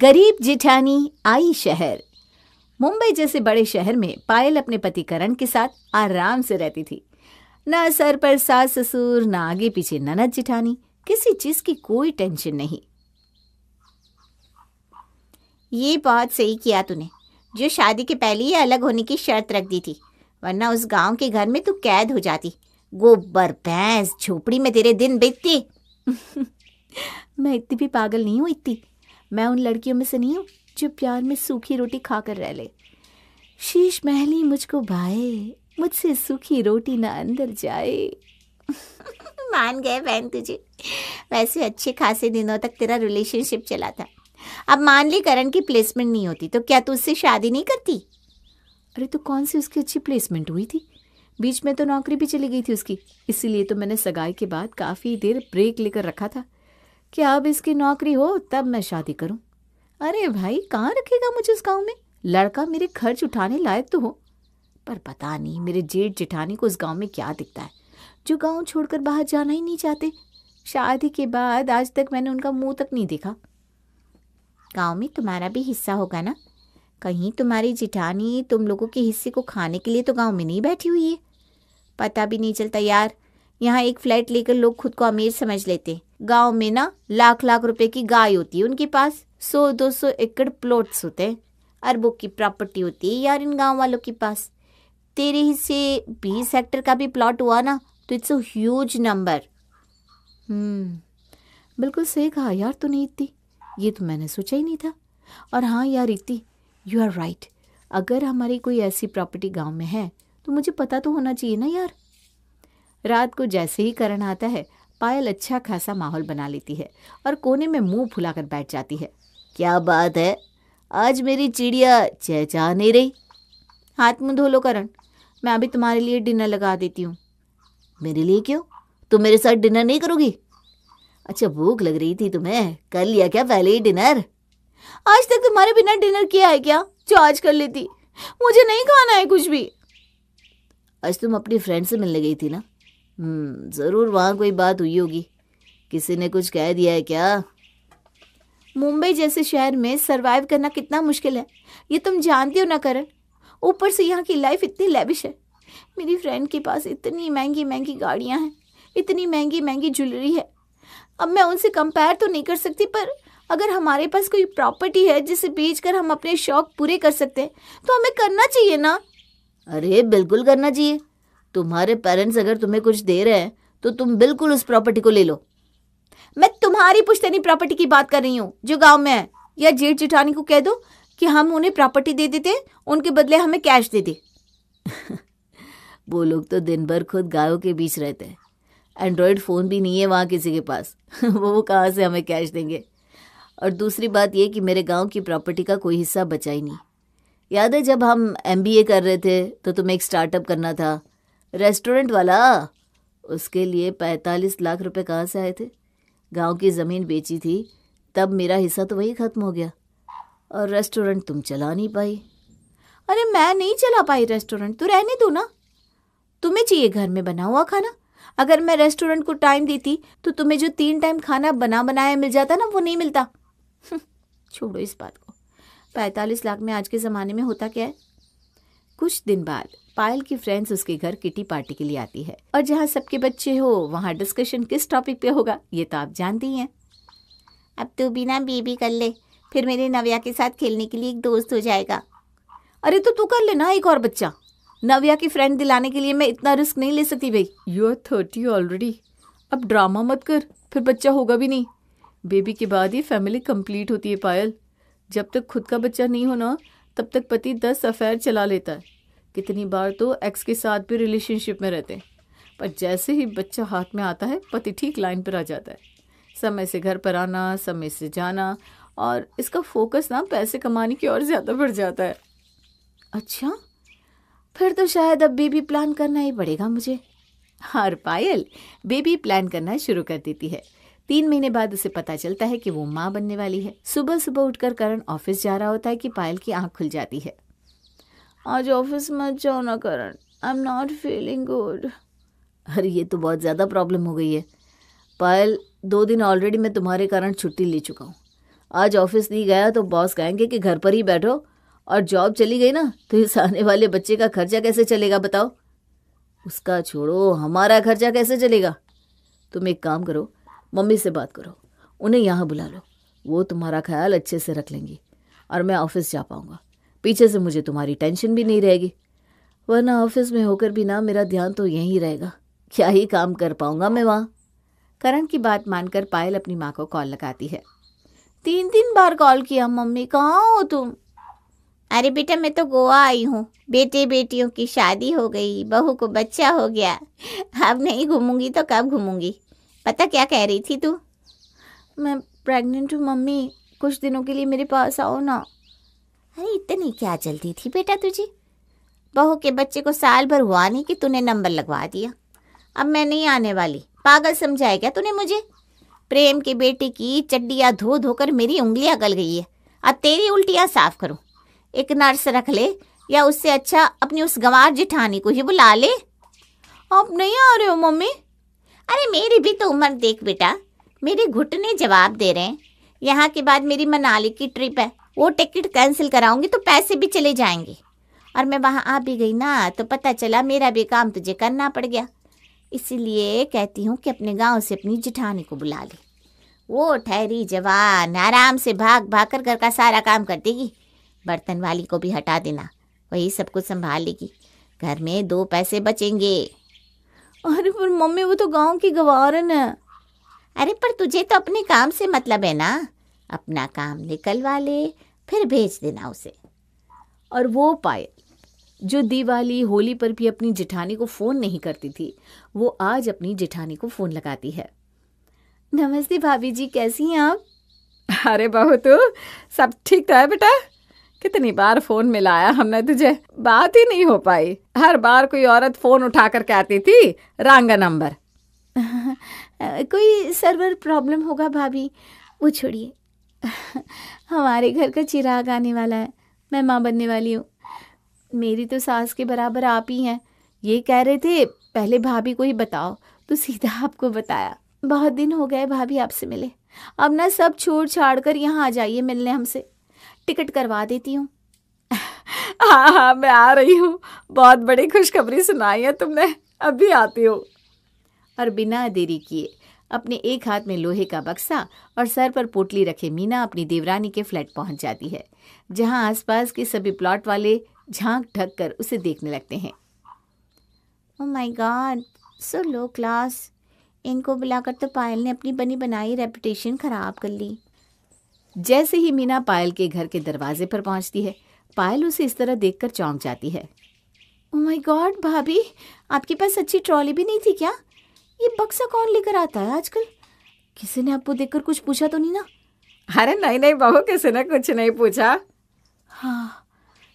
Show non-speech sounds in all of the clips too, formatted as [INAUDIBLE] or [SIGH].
गरीब जिठानी आई शहर मुंबई जैसे बड़े शहर में पायल अपने पति करण के साथ आराम से रहती थी ना सर पर सास ससुर ना आगे पीछे ननद जिठानी किसी चीज की कोई टेंशन नहीं ये बहुत सही किया तूने जो शादी के पहले ही अलग होने की शर्त रख दी थी वरना उस गांव के घर में तू कैद हो जाती गोबर भैंस झोपड़ी में तेरे दिन बीतती [LAUGHS] मैं इतनी भी पागल नहीं हूँ इतनी मैं उन लड़कियों में से नहीं हूँ जो प्यार में सूखी रोटी खा कर रह ले शीश महली मुझको भाए मुझसे सूखी रोटी ना अंदर जाए [LAUGHS] मान गए बहन तुझे वैसे अच्छे खासे दिनों तक तेरा रिलेशनशिप चला था अब मान ली करण की प्लेसमेंट नहीं होती तो क्या तू उससे शादी नहीं करती अरे तो कौन सी उसकी अच्छी प्लेसमेंट हुई थी बीच में तो नौकरी भी चली गई थी उसकी इसीलिए तो मैंने सगाई के बाद काफ़ी देर ब्रेक लेकर रखा था कि अब इसकी नौकरी हो तब मैं शादी करूं अरे भाई कहाँ रखेगा मुझे इस गांव में लड़का मेरे खर्च उठाने लायक तो हो पर पता नहीं मेरे जेठ जिठानी को इस गांव में क्या दिखता है जो गांव छोड़कर बाहर जाना ही नहीं चाहते शादी के बाद आज तक मैंने उनका मुंह तक नहीं देखा गांव में तुम्हारा भी हिस्सा होगा ना कहीं तुम्हारी जिठानी तुम लोगों के हिस्से को खाने के लिए तो गांव में नहीं बैठी हुई है पता भी नहीं चलता यार यहाँ एक फ्लैट लेकर लोग खुद को अमीर समझ लेते हैं गांव में ना लाख लाख रुपए की गाय होती है उनके पास सौ दो सौ एकड़ प्लॉट्स होते हैं अरबों की प्रॉपर्टी होती है यार इन गांव वालों के पास तेरे ही से बीस हेक्टर का भी प्लॉट हुआ ना तो इट्स अ ह्यूज नंबर बिल्कुल सही कहा यार नहीं इतनी ये तो मैंने सोचा ही नहीं था और हाँ यार इति यू आर राइट अगर हमारी कोई ऐसी प्रॉपर्टी गांव में है तो मुझे पता तो होना चाहिए ना यार रात को जैसे ही करण आता है पायल अच्छा खासा माहौल बना लेती है और कोने में मुंह फुलाकर बैठ जाती है क्या बात है आज मेरी चिड़िया चहचा नहीं रही हाथ मुंह धो लो करण मैं अभी तुम्हारे लिए डिनर लगा देती हूँ मेरे लिए क्यों तुम मेरे साथ डिनर नहीं करोगी अच्छा भूख लग रही थी तुम्हें कर लिया क्या पहले ही डिनर आज तक तुम्हारे बिना डिनर किया है क्या जो आज कर लेती मुझे नहीं खाना है कुछ भी आज तुम अपनी फ्रेंड से मिलने गई थी ना हम्म, ज़रूर वहाँ कोई बात हुई होगी किसी ने कुछ कह दिया है क्या मुंबई जैसे शहर में सरवाइव करना कितना मुश्किल है ये तुम जानती हो ना करण ऊपर से यहाँ की लाइफ इतनी लेविश है मेरी फ्रेंड के पास इतनी महंगी महंगी गाड़ियाँ हैं इतनी महंगी महंगी ज्वेलरी है अब मैं उनसे कंपेयर तो नहीं कर सकती पर अगर हमारे पास कोई प्रॉपर्टी है जिसे बेचकर हम अपने शौक पूरे कर सकते हैं तो हमें करना चाहिए ना अरे बिल्कुल करना चाहिए तुम्हारे पेरेंट्स अगर तुम्हें कुछ दे रहे हैं तो तुम बिल्कुल उस प्रॉपर्टी को ले लो मैं तुम्हारी पुश्तनी प्रॉपर्टी की बात कर रही हूँ जो गाँव में है या जेठ जेठानी को कह दो कि हम उन्हें प्रॉपर्टी दे देते उनके बदले हमें कैश दे दे [LAUGHS] वो लोग तो दिन भर खुद गायों के बीच रहते हैं एंड्रॉयड फ़ोन भी नहीं है वहाँ किसी के पास [LAUGHS] वो वो कहाँ से हमें कैश देंगे और दूसरी बात ये कि मेरे गांव की प्रॉपर्टी का कोई हिस्सा बचा ही नहीं याद है जब हम एम कर रहे थे तो तुम्हें एक स्टार्टअप करना था रेस्टोरेंट वाला उसके लिए पैंतालीस लाख रुपए कहाँ से आए थे गांव की ज़मीन बेची थी तब मेरा हिस्सा तो वही ख़त्म हो गया और रेस्टोरेंट तुम चला नहीं पाई अरे मैं नहीं चला पाई रेस्टोरेंट तो रहने दो ना तुम्हें चाहिए घर में बना हुआ खाना अगर मैं रेस्टोरेंट को टाइम देती तो तुम्हें जो तीन टाइम खाना बना बनाया मिल जाता ना वो नहीं मिलता हम्म, छोड़ो इस बात को पैंतालीस लाख में आज के ज़माने में होता क्या है कुछ दिन बाद पायल की फ्रेंड्स उसके घर किटी पार्टी के लिए आती है और जहाँ सबके बच्चे हो वहाँ डिस्कशन किस टॉपिक पे होगा ये तो आप जानती हैं अब तू बिना बीबी कर ले फिर मेरे नव्या के साथ खेलने के लिए एक दोस्त हो जाएगा अरे तो तू कर लेना एक और बच्चा नव्या की फ्रेंड दिलाने के लिए मैं इतना रिस्क नहीं ले सकती भाई यू आर थर्टी ऑलरेडी अब ड्रामा मत कर फिर बच्चा होगा भी नहीं बेबी के बाद ही फैमिली कंप्लीट होती है पायल जब तक खुद का बच्चा नहीं होना तब तक पति दस अफेयर चला लेता है कितनी बार तो एक्स के साथ भी रिलेशनशिप में रहते हैं पर जैसे ही बच्चा हाथ में आता है पति ठीक लाइन पर आ जाता है समय से घर पर आना समय से जाना और इसका फोकस ना पैसे कमाने की ओर ज़्यादा बढ़ जाता है अच्छा फिर तो शायद अब बेबी प्लान करना ही पड़ेगा मुझे हर पायल बेबी प्लान करना शुरू कर देती है तीन महीने बाद उसे पता चलता है कि वो माँ बनने वाली है सुबह सुबह उठकर करण ऑफिस जा रहा होता है कि पायल की आंख खुल जाती है आज ऑफिस मत जाओ ना Karan I am not feeling good अरे ये तो बहुत ज़्यादा प्रॉब्लम हो गई है पायल दो दिन ऑलरेडी मैं तुम्हारे कारण छुट्टी ले चुका हूँ आज ऑफिस नहीं गया तो बॉस कहेंगे कि घर पर ही बैठो और जॉब चली गई ना तो इस आने वाले बच्चे का खर्चा कैसे चलेगा बताओ उसका छोड़ो हमारा खर्चा कैसे चलेगा तुम एक काम करो मम्मी से बात करो उन्हें यहाँ बुला लो वो तुम्हारा ख्याल अच्छे से रख लेंगी और मैं ऑफिस जा पाऊँगा पीछे से मुझे तुम्हारी टेंशन भी नहीं रहेगी वरना ऑफिस में होकर भी ना मेरा ध्यान तो यहीं रहेगा क्या ही काम कर पाऊंगा मैं वहाँ करण की बात मानकर पायल अपनी माँ को कॉल लगाती है तीन तीन बार कॉल किया मम्मी कहाँ हो तुम अरे बेटा मैं तो गोवा आई हूँ बेटे बेटियों की शादी हो गई बहू को बच्चा हो गया अब नहीं घूमूंगी तो कब घूमूंगी पता क्या कह रही थी तू मैं प्रेग्नेंट हूँ मम्मी कुछ दिनों के लिए मेरे पास आओ ना अरे इतनी क्या जल्दी थी बेटा तुझे बहू के बच्चे को साल भर हुआ नहीं कि तूने नंबर लगवा दिया अब मैं नहीं आने वाली पागल समझाएगा तूने मुझे प्रेम के बेटे की चड्डियाँ धो धोकर मेरी उंगलियाँ गल गई है अब तेरी उल्टियाँ साफ करो एक नर्स रख ले या उससे अच्छा अपनी उस गंवार जिठानी को ही बुला ले आप नहीं आ रहे हो मम्मी अरे मेरी भी तो उम्र देख बेटा मेरे घुटने जवाब दे रहे हैं यहाँ के बाद मेरी मनाली की ट्रिप है वो टिकट कैंसिल कराऊंगी तो पैसे भी चले जाएंगे और मैं वहाँ आ भी गई ना तो पता चला मेरा भी काम तुझे करना पड़ गया इसीलिए कहती हूँ कि अपने गांव से अपनी जिठानी को बुला ले वो ठहरी जवान आराम से भाग भाग कर घर का सारा काम कर देगी बर्तन वाली को भी हटा देना वही सब कुछ संभाल लेगी घर में दो पैसे बचेंगे अरे पर मम्मी वो तो गांव की गवार है अरे पर तुझे तो अपने काम से मतलब है ना अपना काम निकलवा ले फिर भेज देना उसे और वो पायल जो दिवाली होली पर भी अपनी जिठानी को फ़ोन नहीं करती थी वो आज अपनी जिठानी को फ़ोन लगाती है नमस्ते भाभी जी कैसी हैं आप अरे बहू तू सब ठीक तो है बेटा कितनी बार फोन मिलाया हमने तुझे बात ही नहीं हो पाई हर बार कोई औरत फोन उठा कर कहती थी रंगा नंबर [LAUGHS] कोई सर्वर प्रॉब्लम होगा भाभी वो छोड़िए हमारे घर का चिराग आने वाला है मैं माँ बनने वाली हूँ मेरी तो सास के बराबर आप ही हैं ये कह रहे थे पहले भाभी को ही बताओ तो सीधा आपको बताया बहुत दिन हो गए भाभी आपसे मिले अब ना सब छोड़ छाड़ कर यहाँ आ जाइए मिलने हमसे टिकट करवा देती हूँ [LAUGHS] हाँ हाँ मैं आ रही हूँ बहुत बड़ी खुशखबरी सुनाई है तुमने अभी आती हो और बिना देरी किए अपने एक हाथ में लोहे का बक्सा और सर पर पोटली रखे मीना अपनी देवरानी के फ्लैट पहुंच जाती है जहां आसपास के सभी प्लॉट वाले झांक ढक कर उसे देखने लगते हैं my god so low class इनको बुलाकर तो पायल ने अपनी बनी बनाई रेपुटेशन खराब कर ली जैसे ही मीना पायल के घर के दरवाजे पर पहुंचती है पायल उसे इस तरह देखकर चौंक जाती है ओ माय गॉड भाभी आपके पास अच्छी ट्रॉली भी नहीं थी क्या ये बक्सा कौन लेकर आता है आजकल किसी ने आपको देखकर कुछ पूछा तो नहीं ना अरे नहीं नहीं बहू किसी ने कुछ नहीं पूछा हाँ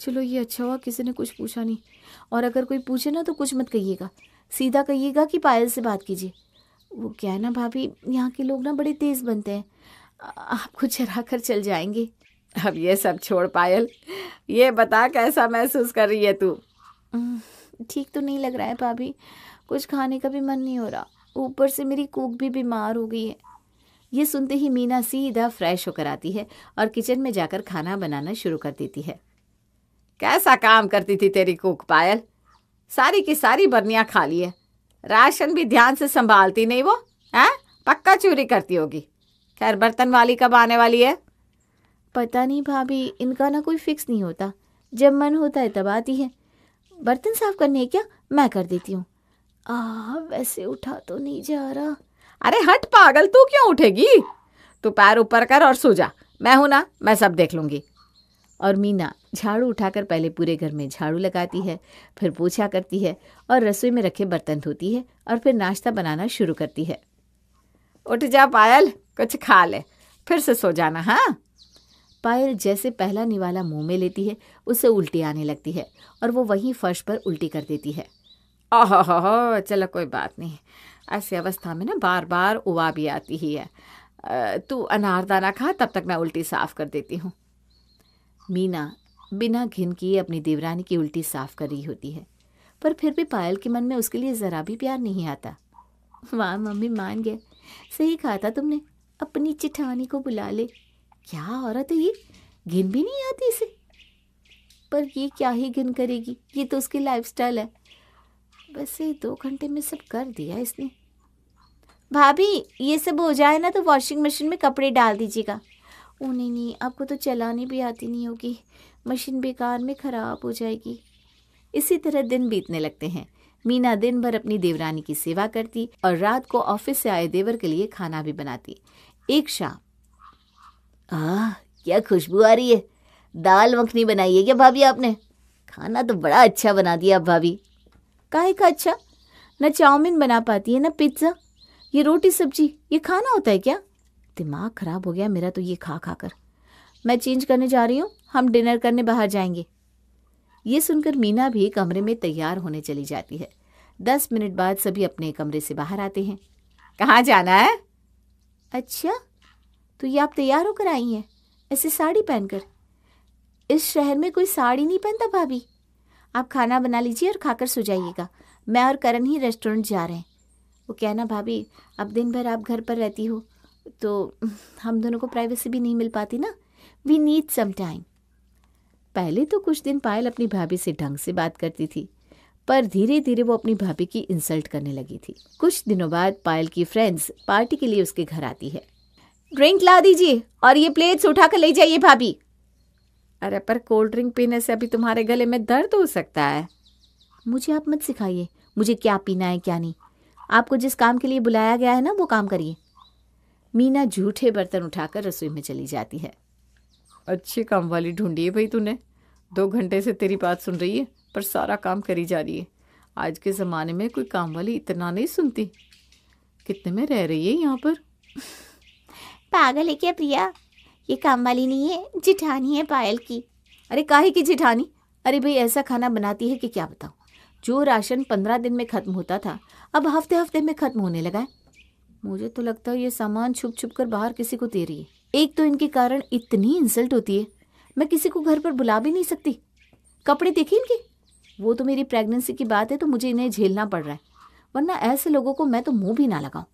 चलो ये अच्छा हुआ किसी ने कुछ पूछा नहीं और अगर कोई पूछे ना तो कुछ मत कहिएगा सीधा कहिएगा कि पायल से बात कीजिए वो क्या है ना भाभी यहाँ के लोग ना बड़े तेज़ बनते हैं आपको चरा कर चल जाएंगे अब ये सब छोड़ पायल ये बता कैसा महसूस कर रही है तू ठीक तो नहीं लग रहा है भाभी कुछ खाने का भी मन नहीं हो रहा ऊपर से मेरी कुक भी बीमार हो गई है ये सुनते ही मीना सीधा फ्रेश होकर आती है और किचन में जाकर खाना बनाना शुरू कर देती है कैसा काम करती थी तेरी कुक पायल सारी की सारी बर्नियाँ खा ली है राशन भी ध्यान से संभालती नहीं वो है पक्का चोरी करती होगी खैर बर्तन वाली कब आने वाली है पता नहीं भाभी इनका ना कोई फिक्स नहीं होता जब मन होता है तब आती है बर्तन साफ करने क्या मैं कर देती हूँ आ वैसे उठा तो नहीं जा रहा अरे हट पागल तू क्यों उठेगी तू पैर ऊपर कर और सो जा मैं हूं ना मैं सब देख लूंगी और मीना झाड़ू उठाकर पहले पूरे घर में झाड़ू लगाती है फिर पूछा करती है और रसोई में रखे बर्तन धोती है और फिर नाश्ता बनाना शुरू करती है उठ जा पायल कुछ खा ले फिर से सो जाना हाँ पायल जैसे पहला निवाला मुंह में लेती है उसे उल्टी आने लगती है और वो वहीं फर्श पर उल्टी कर देती है ओहो चलो कोई बात नहीं ऐसी अवस्था में ना बार बार उवा भी आती ही है तू अनारदाना खा तब तक मैं उल्टी साफ़ कर देती हूँ मीना बिना घिन किए अपनी देवरानी की उल्टी साफ़ कर रही होती है पर फिर भी पायल के मन में उसके लिए ज़रा भी प्यार नहीं आता वाह मम्मी मान गए सही कहा था तुमने अपनी चिठानी को बुला ले क्या औरत है ये घिन भी नहीं आती इसे पर ये क्या ही घिन करेगी ये तो उसकी लाइफस्टाइल है बस ये दो घंटे में सब कर दिया इसने भाभी ये सब हो जाए ना तो वॉशिंग मशीन में कपड़े डाल दीजिएगा ओ नहीं नहीं आपको तो चलानी भी आती नहीं होगी मशीन बेकार में ख़राब हो जाएगी इसी तरह दिन बीतने लगते हैं मीना दिन भर अपनी देवरानी की सेवा करती और रात को ऑफिस से आए देवर के लिए खाना भी बनाती एक शाम आह क्या खुशबू आ रही है दाल मखनी बनाई है क्या भाभी आपने खाना तो बड़ा अच्छा बना दिया भाभी काहे का अच्छा ना चाउमीन बना पाती है ना पिज्ज़ा ये रोटी सब्जी ये खाना होता है क्या दिमाग खराब हो गया मेरा तो ये खा खा कर मैं चेंज करने जा रही हूँ हम डिनर करने बाहर जाएंगे ये सुनकर मीना भी कमरे में तैयार होने चली जाती है दस मिनट बाद सभी अपने कमरे से बाहर आते हैं कहाँ जाना है अच्छा तो ये आप तैयार होकर आई हैं ऐसे साड़ी पहनकर इस शहर में कोई साड़ी नहीं पहनता भाभी आप खाना बना लीजिए और खाकर सो जाइएगा मैं और करण ही रेस्टोरेंट जा रहे हैं वो कहना भाभी अब दिन भर आप घर पर रहती हो तो हम दोनों को प्राइवेसी भी नहीं मिल पाती ना वी नीड सम टाइम पहले तो कुछ दिन पायल अपनी भाभी से ढंग से बात करती थी पर धीरे धीरे वो अपनी भाभी की इंसल्ट करने लगी थी कुछ दिनों बाद पायल की फ्रेंड्स पार्टी के लिए उसके घर आती है ड्रिंक ला दीजिए और ये प्लेट्स उठा कर ले जाइए भाभी अरे पर कोल्ड ड्रिंक पीने से अभी तुम्हारे गले में दर्द हो सकता है मुझे आप मत सिखाइए मुझे क्या पीना है क्या नहीं आपको जिस काम के लिए बुलाया गया है ना वो काम करिए मीना झूठे बर्तन उठाकर रसोई में चली जाती है अच्छी काम वाली ढूंढी है भाई तूने दो घंटे से तेरी बात सुन रही है पर सारा काम करी जा रही है आज के ज़माने में कोई काम वाली इतना नहीं सुनती कितने में रह रही है यहाँ पर पागल है क्या प्रिया ये काम वाली नहीं है जिठानी है पायल की अरे काहे की जिठानी अरे भाई ऐसा खाना बनाती है कि क्या बताऊँ जो राशन पंद्रह दिन में ख़त्म होता था अब हफ्ते हफ्ते में ख़त्म होने लगा है मुझे तो लगता है ये सामान छुप छुप कर बाहर किसी को दे रही है एक तो इनके कारण इतनी इंसल्ट होती है मैं किसी को घर पर बुला भी नहीं सकती कपड़े देखे इनके वो तो मेरी प्रेगनेंसी की बात है तो मुझे इन्हें झेलना पड़ रहा है वरना ऐसे लोगों को मैं तो मुंह भी ना लगाऊं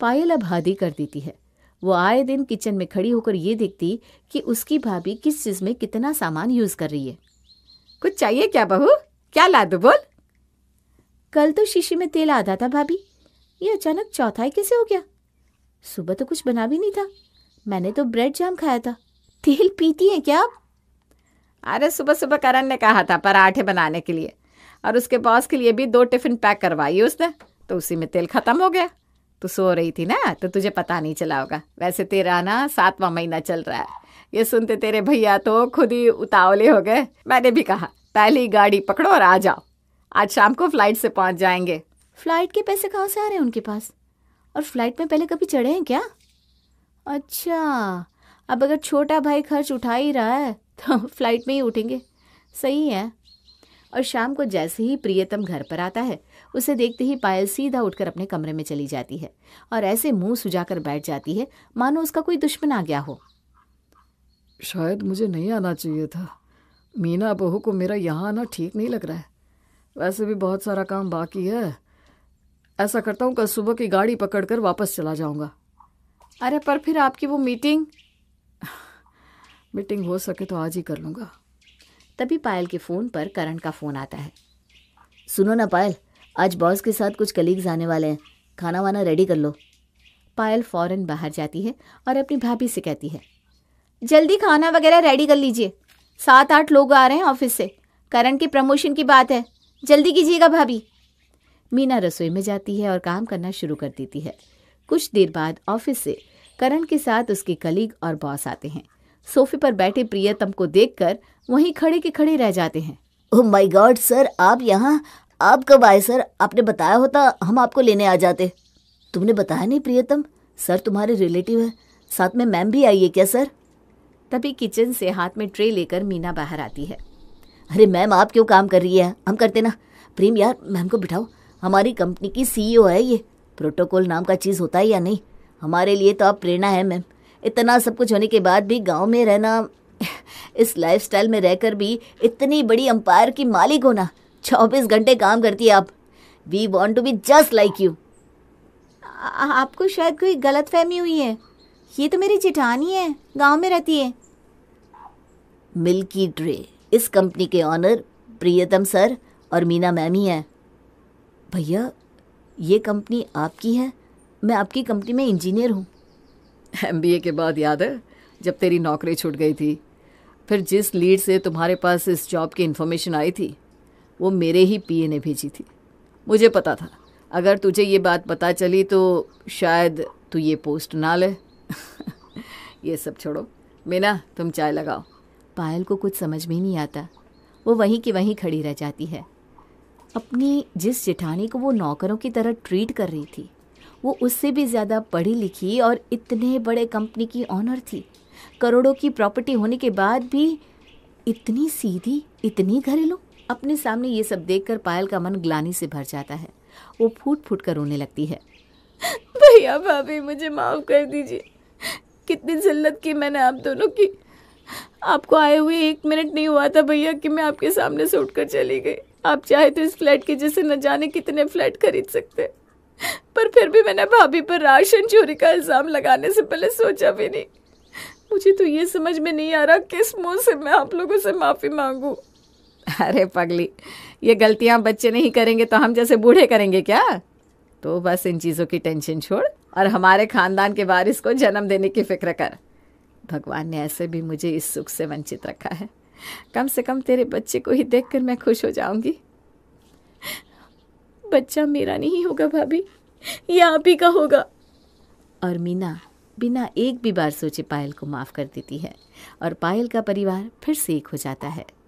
पायल अब हादी कर देती है वो आए दिन किचन में खड़ी होकर ये देखती कि उसकी भाभी किस चीज़ में कितना सामान यूज़ कर रही है कुछ चाहिए क्या बहू क्या ला दो बोल कल तो शीशी में तेल आधा था भाभी ये अचानक चौथाई कैसे हो गया सुबह तो कुछ बना भी नहीं था मैंने तो ब्रेड जाम खाया था तेल पीती है क्या आप अरे सुबह सुबह करण ने कहा था पराठे बनाने के लिए और उसके बॉस के लिए भी दो टिफिन पैक करवाई उसने तो उसी में तेल खत्म हो गया तू सो रही थी ना तो तुझे पता नहीं चला होगा वैसे तेरा ना सातवां महीना चल रहा है ये सुनते तेरे भैया तो खुद ही उतावले हो गए मैंने भी कहा पहली गाड़ी पकड़ो और आ जाओ आज शाम को फ्लाइट से पहुंच जाएंगे फ्लाइट के पैसे कहाँ से आ रहे हैं उनके पास और फ्लाइट में पहले कभी चढ़े हैं क्या अच्छा अब अगर छोटा भाई खर्च उठा ही रहा है तो फ्लाइट में ही उठेंगे सही है और शाम को जैसे ही प्रियतम घर पर आता है उसे देखते ही पायल सीधा उठकर अपने कमरे में चली जाती है और ऐसे मुंह सुझाकर बैठ जाती है मानो उसका कोई दुश्मन आ गया हो शायद मुझे नहीं आना चाहिए था मीना बहू को मेरा यहाँ आना ठीक नहीं लग रहा है वैसे भी बहुत सारा काम बाकी है ऐसा करता हूँ कल कर सुबह की गाड़ी पकड़कर वापस चला जाऊँगा अरे पर फिर आपकी वो मीटिंग मीटिंग हो सके तो आज ही कर लूँगा तभी पायल के फ़ोन पर करण का फ़ोन आता है सुनो ना पायल आज बॉस के साथ कुछ कलीग्स आने वाले हैं खाना वाना रेडी कर लो पायल फ़ौरन बाहर जाती है और अपनी भाभी से कहती है जल्दी खाना वगैरह रेडी कर लीजिए सात आठ लोग आ रहे हैं ऑफिस से करण की प्रमोशन की बात है जल्दी कीजिएगा भाभी मीना रसोई में जाती है और काम करना शुरू कर देती है कुछ देर बाद ऑफिस से करण के साथ उसके कलीग और बॉस आते हैं सोफे पर बैठे प्रियतम को देखकर वहीं खड़े के खड़े रह जाते हैं ओह माय गॉड सर आप यहाँ आप कब आए सर आपने बताया होता हम आपको लेने आ जाते तुमने बताया नहीं प्रियतम सर तुम्हारे रिलेटिव है साथ में मैम भी आई है क्या सर तभी किचन से हाथ में ट्रे लेकर मीना बाहर आती है अरे मैम आप क्यों काम कर रही है हम करते ना प्रेम यार मैम को बिठाओ हमारी कंपनी की सीईओ e है ये प्रोटोकॉल नाम का चीज़ होता है या नहीं हमारे लिए तो आप प्रेरणा है मैम इतना सब कुछ होने के बाद भी गांव में रहना इस लाइफस्टाइल में रहकर भी इतनी बड़ी अंपायर की मालिक होना चौबीस घंटे काम करती है आप we want to be just like you आपको शायद कोई गलत फहमी हुई है ये तो मेरी चिठानी है गांव में रहती है मिल्की ट्रे इस कंपनी के ऑनर प्रियतम सर और मीना मैम ही हैं भैया ये कंपनी आपकी है मैं आपकी कंपनी में इंजीनियर हूँ एम के बाद याद है जब तेरी नौकरी छूट गई थी फिर जिस लीड से तुम्हारे पास इस जॉब की इन्फॉर्मेशन आई थी वो मेरे ही पीए ने भेजी थी मुझे पता था अगर तुझे ये बात पता चली तो शायद तू ये पोस्ट ना ले [LAUGHS] ये सब छोड़ो मीना तुम चाय लगाओ पायल को कुछ समझ में नहीं आता वो वहीं की वहीं खड़ी रह जाती है अपनी जिस जेठानी को वो नौकरों की तरह ट्रीट कर रही थी वो उससे भी ज़्यादा पढ़ी लिखी और इतने बड़े कंपनी की ऑनर थी करोड़ों की प्रॉपर्टी होने के बाद भी इतनी सीधी इतनी घरेलू अपने सामने ये सब देखकर पायल का मन ग्लानी से भर जाता है वो फूट फूट कर रोने लगती है भैया भाभी मुझे माफ़ कर दीजिए कितनी जिल्लत की मैंने आप दोनों की आपको आए हुए एक मिनट नहीं हुआ था भैया कि मैं आपके सामने से उठकर चली गई आप चाहे तो इस फ्लैट के जैसे न जाने कितने फ्लैट खरीद सकते पर फिर भी मैंने भाभी पर राशन चोरी का इल्ज़ाम लगाने से पहले सोचा भी नहीं मुझे तो ये समझ में नहीं आ रहा किस मुंह से मैं आप लोगों से माफ़ी मांगूँ [LAUGHS] अरे पगली ये गलतियाँ बच्चे नहीं करेंगे तो हम जैसे बूढ़े करेंगे क्या तो बस इन चीज़ों की टेंशन छोड़ और हमारे खानदान के वारिस को जन्म देने की फिक्र कर भगवान ने ऐसे भी मुझे इस सुख से वंचित रखा है कम से कम तेरे बच्चे को ही देखकर मैं खुश हो जाऊंगी बच्चा मेरा नहीं होगा भाभी ये आप ही का होगा और मीना बिना एक भी बार सोचे पायल को माफ़ कर देती है और पायल का परिवार फिर से एक हो जाता है